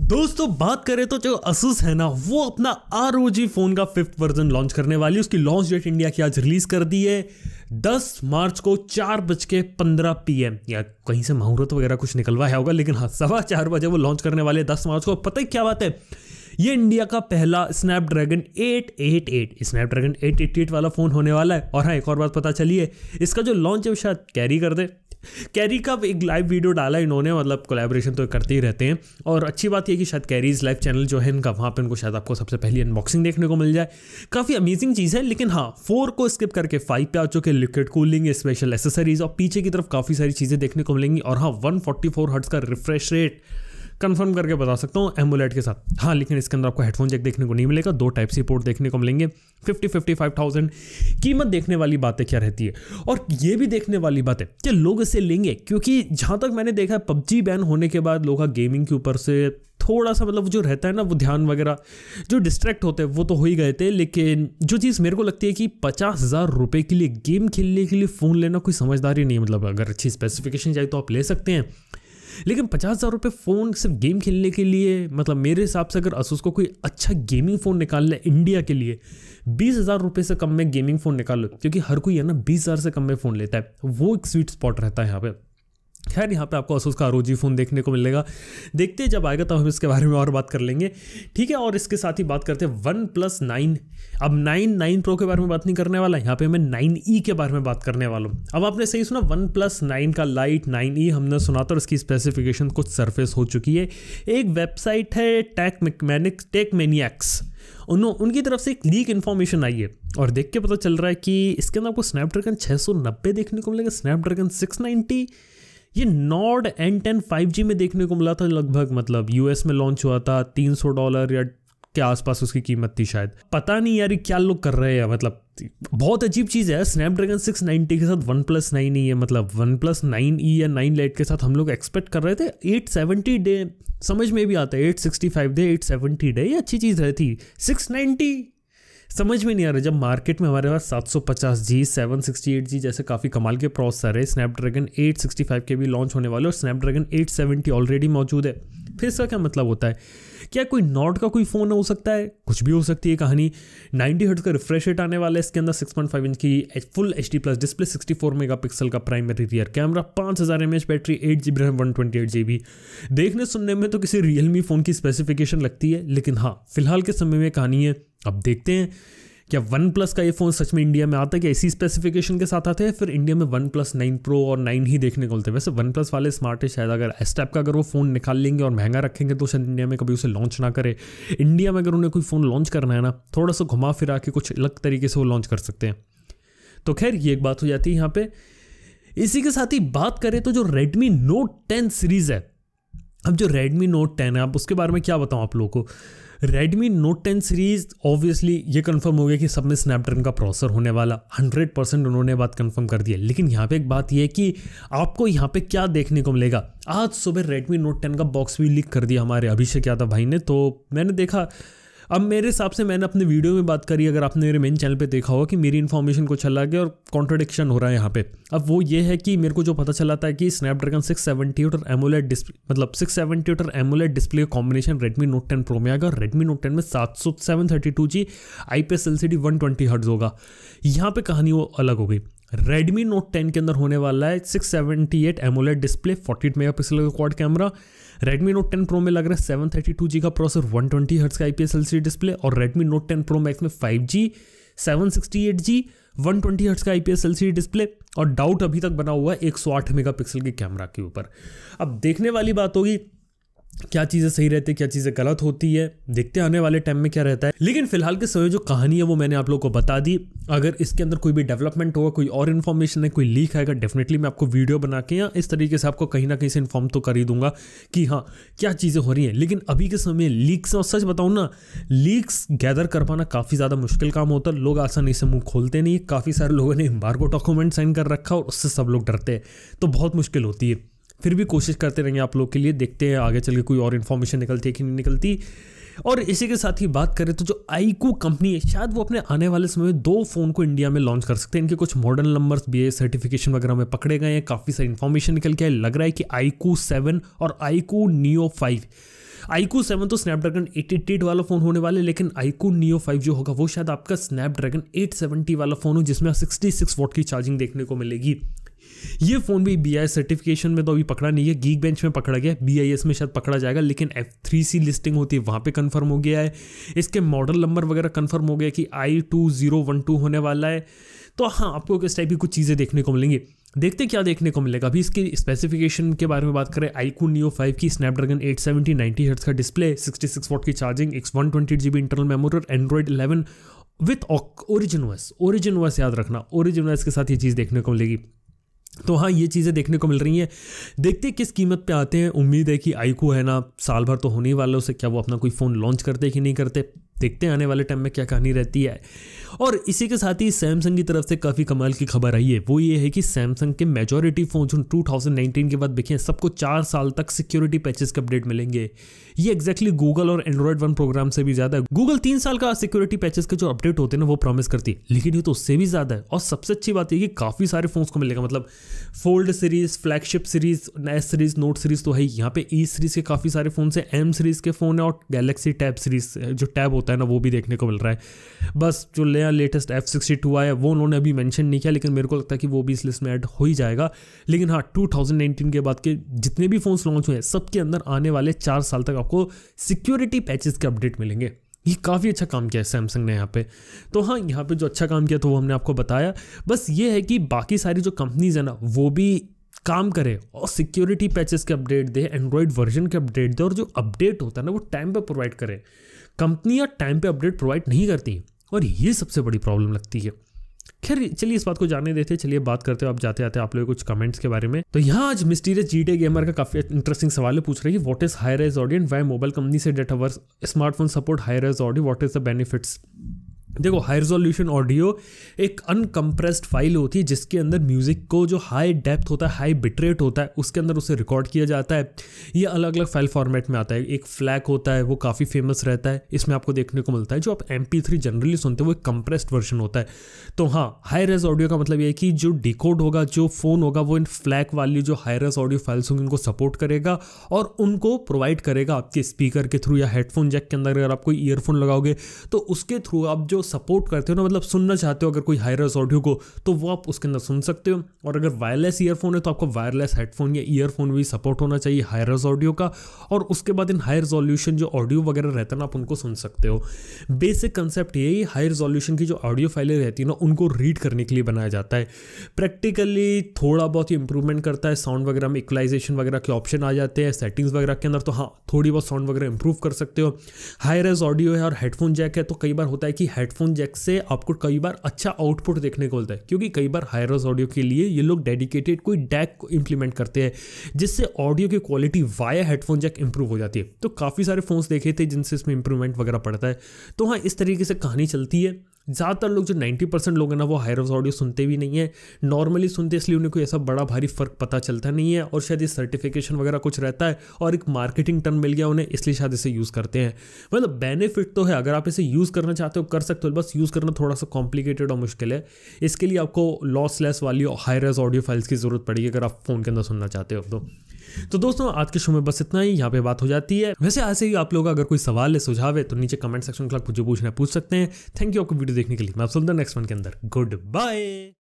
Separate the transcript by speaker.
Speaker 1: दोस्तों तो बात करें तो जो असूस है ना वो अपना आर फोन का फिफ्थ वर्जन लॉन्च करने वाली उसकी लॉन्च डेट इंडिया की आज रिलीज कर दी है 10 मार्च को चार बज के पंद्रह पी एम या कहीं से मुहूर्त वगैरह कुछ निकलवाया होगा लेकिन हाँ सवा चार बजे वो लॉन्च करने वाले दस मार्च को पता ही क्या बात है ये इंडिया का पहला स्नैपड्रैगन 888 स्नैपड्रैगन 888 वाला फ़ोन होने वाला है और हाँ एक और बात पता चलिए इसका जो लॉन्च है वो शायद कैरी कर दे कैरी का एक लाइव वीडियो डाला इन्होंने मतलब कोलेब्रेशन तो करते ही रहते हैं और अच्छी बात यह कि शायद कैरीज लाइव चैनल जो है इनका वहाँ पर इनको शायद आपको सबसे पहली अनबॉक्सिंग देखने को मिल जाए काफ़ी अमेजिंग चीज़ है लेकिन हाँ फोर को स्किप करके फाइव पे आ चुके लिक्विड कूलिंग स्पेशल एसेसरीज और पीछे की तरफ काफ़ी सारी चीज़ें देखने को मिलेंगी और हाँ वन फोर्टी का रिफ्रेश रेट कंफर्म करके बता सकता हूँ एमोलेट के साथ हाँ लेकिन इसके अंदर आपको हेडफोन जैक देखने को नहीं मिलेगा दो टाइप सी पोर्ट देखने को मिलेंगे फिफ्टी फिफ्टी फाइव थाउजेंड कीमत देखने वाली बातें क्या रहती है और ये भी देखने वाली बात है कि लोग इसे लेंगे क्योंकि जहाँ तक मैंने देखा है पबजी बैन होने के बाद लोग गेमिंग हाँ के ऊपर से थोड़ा सा मतलब जो रहता है ना वो ध्यान वगैरह जो डिस्ट्रैक्ट होते हैं वो तो हो ही गए थे लेकिन जो चीज़ मेरे को लगती है कि पचास हज़ार रुपये के लिए गेम खेलने के लिए फ़ोन लेना कोई समझदारी नहीं है मतलब अगर अच्छी स्पेसिफिकेशन चाहिए तो आप ले सकते हैं लेकिन पचास हज़ार रुपये फ़ोन सिर्फ गेम खेलने के लिए मतलब मेरे हिसाब से अगर असूस को कोई अच्छा गेमिंग फ़ोन निकाल लें इंडिया के लिए बीस हज़ार रुपये से कम में गेमिंग फ़ोन निकाल लो क्योंकि हर कोई है ना बीस हज़ार से कम में फ़ोन लेता है वो एक स्वीट स्पॉट रहता है यहाँ पर खैर यहाँ पे आपको असूस का आरोजी फ़ोन देखने को मिलेगा देखते हैं जब आएगा तब तो हम इसके बारे में और बात कर लेंगे ठीक है और इसके साथ ही बात करते हैं वन प्लस नाइन अब नाइन नाइन प्रो के बारे में बात नहीं करने वाला यहाँ पे मैं नाइन ई के बारे में बात करने वाला हूँ अब आपने सही सुना वन प्लस नाइन का लाइट नाइन ई हमने सुना था और इसकी स्पेसिफिकेशन कुछ सरफेस हो चुकी है एक वेबसाइट है टेक मैनिक टेक मैनियक्स उन्होंने उनकी तरफ से एक लीक इन्फॉर्मेशन आई है और देख के पता चल रहा है कि इसके अंदर आपको स्नैपड्रैगन नब्बे देखने को मिलेगा स्नैपड्रैगन 690 ये Nord N ten five G में देखने को मिला था लगभग मतलब यूएस में लॉन्च हुआ था तीन सौ डॉलर या के आसपास उसकी कीमत थी शायद पता नहीं यार क्या लोग कर रहे हैं मतलब बहुत अजीब चीज़ है स्नैपड्रैगन नाइनटी के साथ वन प्लस नाइन ई है मतलब वन प्लस नाइन ई या नाइन लाइट के साथ हम लोग एक्सपेक्ट कर रहे थे एट सेवेंटी डे समझ में भी आता है five day eight seventy day ये अच्छी चीज़ रहती नाइनटी समझ में नहीं आ रहा जब मार्केट में हमारे पास 750 जी 768 जी जैसे काफ़ी कमाल के प्रोसेसर है स्नैपड्रैगन 865 के भी लॉन्च होने वाले और स्नैपड्रैगन 870 ऑलरेडी मौजूद है फिर इसका क्या मतलब होता है क्या कोई नॉट का कोई फ़ोन हो सकता है कुछ भी हो सकती है कहानी 90 हर्ट्ज का रिफ्रेश रेट आने वाला है इसके अंदर 6.5 इंच की full H D plus display 64 megapixel का प्राइमरी रियर कैमरा 5000 हज़ार battery eight G RAM one twenty देखने सुनने में तो किसी रियलमी फ़ोन की स्पेसिफिकेशन लगती है लेकिन हाँ फिलहाल के समय में कहानी है अब देखते हैं क्या वन प्लस का ये फ़ोन सच में इंडिया में आता है क्या इसी स्पेसिफिकेशन के साथ आते हैं फिर इंडिया में वन प्लस नाइन प्रो और नाइन ही देखने को मिलते हैं वैसे वन प्लस वाले स्मार्ट है शायद अगर एस टाइप का अगर वो फ़ोन निकाल लेंगे और महंगा रखेंगे तो शायद इंडिया में कभी उसे लॉन्च ना करे इंडिया में अगर उन्हें कोई फ़ोन लॉन्च करना है ना थोड़ा सा घुमा फिरा के कुछ अलग तरीके से वो लॉन्च कर सकते हैं तो खैर ये एक बात हो जाती है यहाँ पर इसी के साथ ही बात करें तो जो Redmi Note 10 सीरीज़ है अब जो Redmi Note 10 है अब उसके बारे में क्या बताऊँ आप लोगों को Redmi Note 10 सीरीज़ ऑब्वियसली ये कंफर्म हो गया कि सब में स्नैपड्रैगन का प्रोसेसर होने वाला 100 परसेंट उन्होंने बात कंफर्म कर दिया लेकिन यहाँ पे एक बात ये है कि आपको यहाँ पे क्या देखने को मिलेगा आज सुबह Redmi Note 10 का बॉक्स भी लीक कर दिया हमारे अभिषेक यादव भाई ने तो मैंने देखा अब मेरे हिसाब से मैंने अपने वीडियो में बात करी अगर आपने मेरे मेन चैनल पे देखा होगा कि मेरी इन्फॉर्मेशन को चला गया और कॉन्ट्रोडिक्शन हो रहा है यहाँ पे अब वो ये है कि मेरे को जो पता चला था कि स्नैपड्रैगन सिक्स सेवेंटी और एमोलेट डिस्प्ले मतलब सिक्स सेवेंटी और AMOLED display combination Redmi Note ten pro में आएगा और रेडमी नोट टेन में सात सौ seven thirty two G I P S L C D one twenty hertz होगा यहाँ पर कहानी वो अलग हो गई रेडमी नोट 10 के अंदर होने वाला है 678 seventy eight AMOLED display forty eight megapixel का quad camera Redmi Note 10 pro में लग रहा है सेवन थर्टी टू जी का प्रोसेसर वन ट्वेंटी हर्ट्स का आईपीएस एलसीडी डिस्प्ले और रेडमी नोट 10 प्रो मैक्स में five G seven sixty eight G one twenty hertz का आईपीएस एलसीडी डिस्प्ले और डाउट अभी तक बना हुआ है एक सौ आठ मेगा पिक्सल के कैमरा के ऊपर अब देखने वाली बात होगी क्या चीज़ें सही रहती है क्या चीज़ें गलत होती है देखते आने वाले टाइम में क्या रहता है लेकिन फिलहाल के समय जो कहानी है वो मैंने आप लोग को बता दी अगर इसके अंदर कोई भी डेवलपमेंट होगा कोई और इन्फॉर्मेशन है कोई लीक आएगा डेफिनेटली मैं आपको वीडियो बना के या इस तरीके से आपको कहीं ना कहीं से इन्फॉर्म तो कर ही दूंगा कि हाँ क्या चीज़ें हो रही हैं लेकिन अभी के समय लीक्स और सच बताऊँ ना लीक्स गैदर कर पाना काफ़ी ज़्यादा मुश्किल काम होता है लोग आसानी से मुँह खोलते नहीं काफ़ी सारे लोगों ने बार डॉक्यूमेंट साइन कर रखा और उससे सब लोग डरते हैं तो बहुत मुश्किल होती है फिर भी कोशिश करते रहेंगे आप लोग के लिए देखते हैं आगे चल के कोई और इन्फॉर्मेशन निकलती है कि नहीं निकलती और इसी के साथ ही बात करें तो जो आईकू कंपनी है शायद वो अपने आने वाले समय में दो फ़ोन को इंडिया में लॉन्च कर सकते हैं इनके कुछ मॉडल नंबर्स भी है सर्टिफिकेशन वगैरह में पकड़े गए हैं काफ़ी सारी इन्फॉर्मेशन निकल के लग रहा है कि आईकू सेवन और iQOO Neo five iQOO seven तो स्नैपड्रैगन एट वाला फोन होने वाले लेकिन आईकू नियो फाइव जो होगा वो शायद आपका स्नैपड्रैगन सेवेंटी वाला फोन हो जिसमें सिक्स वॉट की चार्जिंग देखने को मिलेगी ये फ़ोन भी बी आई सर्टिफिकेशन में तो अभी पकड़ा नहीं है गीक बेंच में पकड़ा गया बी आई एस में शायद पकड़ा जाएगा लेकिन एफ लिस्टिंग होती है वहाँ पर कन्फर्म हो गया है इसके मॉडल नंबर वगैरह कन्फर्म हो गया कि आई होने वाला है तो हाँ आपको किस टाइप की कुछ चीज़ें देखने को मिलेंगी देखते क्या देखने को मिलेगा अभी इसके स्पेसिफिकेशन के बारे में बात करें आईकू नियो फाइव की स्नैपड्रैगन 870 90 हर्ट्स का डिस्प्ले 66 वॉट की चार्जिंग एक one twenty G internal memory और Android eleven with Origin Origin OS याद रखना ओरिजिन ओएस के साथ ये चीज़ देखने को मिलेगी तो हाँ ये चीज़ें देखने को मिल रही हैं देखते हैं किस कीमत पे आते हैं उम्मीद है कि आईकू है ना साल भर तो होने ही वाला उसे क्या वो अपना कोई फ़ोन लॉन्च करते कि नहीं करते देखते हैं आने वाले टाइम में क्या कहानी रहती है और इसी के साथ ही सैमसंग की तरफ से काफ़ी कमाल की खबर आई है वो ये है कि सैमसंग के मेजोरिटी फ़ोन जो 2019 के बाद बिके सबको चार साल तक सिक्योरिटी पैचेस के अपडेट मिलेंगे ये एक्जैक्टली गूगल और एंड्रॉयड वन प्रोग्राम से भी ज़्यादा है गूगल तीन साल का सिक्योरिटी पैचेस के जो अपडेट होते हैं ना वो प्रॉमिस करती है लेकिन ये तो उससे भी ज़्यादा है और सबसे अच्छी बात है कि काफ़ी सारे फोन को मिलेगा मतलब fold series flagship series S series Note series तो है यहाँ पे ई e सीरीज़ के काफ़ी सारे फ़ोन से एम सीरीज़ के फ़ोन है और गैलेक्सी टैब सीरीज़ जो टैब होता है ना वो भी देखने को मिल रहा है बस जो ले नया लेटेस्ट एफ सिक्सटी टू आया वो उन्होंने अभी मैंशन नहीं किया लेकिन मेरे को लगता है कि वो भी इस लिस्ट में ऐड हो ही जाएगा लेकिन हाँ टू नाइनटीन के बाद के जितने भी फ़ोन्स लॉन्च हुए हैं सबके अंदर आने वाले चार साल तक आपको सिक्योरिटी पैचेस के अपडेट मिलेंगे ये काफ़ी अच्छा काम किया है सैमसंग ने यहाँ पे तो हाँ यहाँ पे जो अच्छा काम किया तो वो हमने आपको बताया बस ये है कि बाकी सारी जो कंपनीज है ना वो भी काम करे और सिक्योरिटी पैचेस के अपडेट दे एंड्रॉयड वर्जन के अपडेट दे और जो अपडेट होता है ना वो टाइम पे प्रोवाइड करे कंपनियाँ टाइम पे अपडेट प्रोवाइड नहीं करती और ये सबसे बड़ी प्रॉब्लम लगती है खैर चलिए इस बात को जानने देते चलिए बात करते हो आप जाते आते आप लोग कुछ कमेंट्स के बारे में तो यहाँ आज मिस्टीरियस जीटे गेमर का काफी इंटरेस्टिंग सवाल है पूछ रही है what is high res audio and why mobile company से that smartphone support high res audio what is the benefits देखो हाई रिजोल्यूशन ऑडियो एक अनकम्प्रेस्ड फाइल होती है जिसके अंदर म्यूज़िक को जो हाई डेप्थ होता है हाई बिटरेट होता है उसके अंदर उसे रिकॉर्ड किया जाता है ये अलग अलग फाइल फॉर्मेट में आता है एक फ्लैक होता है वो काफ़ी फेमस रहता है इसमें आपको देखने को मिलता है जो आप एम जनरली सुनते हैं वो एक कंप्रेस्ड वर्जन होता है तो हाँ हाई रेज ऑडियो का मतलब ये है कि जो डिकोड होगा जो फ़ोन होगा वो इन फ्लैक वाली जो हाई रेज ऑडियो फाइल्स होंगी उनको सपोर्ट करेगा और उनको प्रोवाइड करेगा आपके स्पीकर के थ्रू या हेडफोन जैक के अंदर अगर आप कोई ईयरफोन लगाओगे तो उसके थ्रू आप जो सपोर्ट करते हो ना मतलब सुनना चाहते हो अगर कोई हायरस ऑडियो को तो वो आप उसके अंदर सुन सकते हो और अगर वायरलेस ईयरफोन है तो आपको वायरलेस हेडफोन या ईयरफोन भी सपोर्ट होना चाहिए हायरस ऑडियो का और उसके बाद इन हाई रेजोल्यूशन जो ऑडियो वगैरह रहता है ना आप उनको सुन सकते हो बेसिक कंसेप्ट ये हाई रेजोल्यूशन की जो ऑडियो फाइलें रहती है ना उनको रीड करने के लिए बनाया जाता है प्रैक्टिकली थोड़ा बहुत ही इंप्रूवमेंट करता है साउंड वगैरह में इक्वलाइजेशन वगैरह के ऑप्शन आ जाते हैं सेटिंग्स वगैरह के अंदर तो हाँ थोड़ी बहुत साउंड वगैरह इंप्रूव कर सकते हो हाई रेज ऑडियो है और हेडफोन जैक है तो कई बार होता है कि हेड हेडफोन जैक से आपको कई बार अच्छा आउटपुट देखने को मिलता है क्योंकि कई बार हायरस ऑडियो के लिए ये लोग डेडिकेटेड कोई डैक को इंप्लीमेंट करते हैं जिससे ऑडियो की quality via headphone jack improve हो जाती है तो काफ़ी सारे फ़ोन्स देखे थे जिनसे इसमें इंप्रूवमेंट वगैरह पड़ता है तो हाँ इस तरीके से कहानी चलती है ज़्यादातर लोग जो 90 परसेंट लोग हैं ना वो हायर ऑफ ऑडियो सुनते भी नहीं है नॉर्मली सुनते इसलिए उन्हें कोई ऐसा बड़ा भारी फ़र्क पता चलता नहीं है और शायद ये सर्टिफिकेशन वगैरह कुछ रहता है और एक मार्केटिंग टर्न मिल गया उन्हें इसलिए शायद इसे यूज़ करते हैं मतलब बेनिफिट तो है अगर आप इसे यूज़ करना चाहते हो कर सकते हो बस यूज़ करना थोड़ा सा कॉम्प्लिकेटेड और मुश्किल है इसके लिए आपको लॉस लेस वाली हायर ऑडियो फाइल्स की ज़रूरत पड़ेगी अगर आप फ़ोन के अंदर सुनना चाहते हो तो तो दोस्तों आज के शो में बस इतना ही यहाँ पे बात हो जाती है वैसे ऐसे ही आप लोग अगर कोई सवाल है सुझाव है तो नीचे कमेंट सेक्शन के मुझे पूछना पूछ सकते हैं थैंक यू आपको वीडियो देखने के लिए मैं सुनता नेक्स्ट वन के अंदर गुड बाय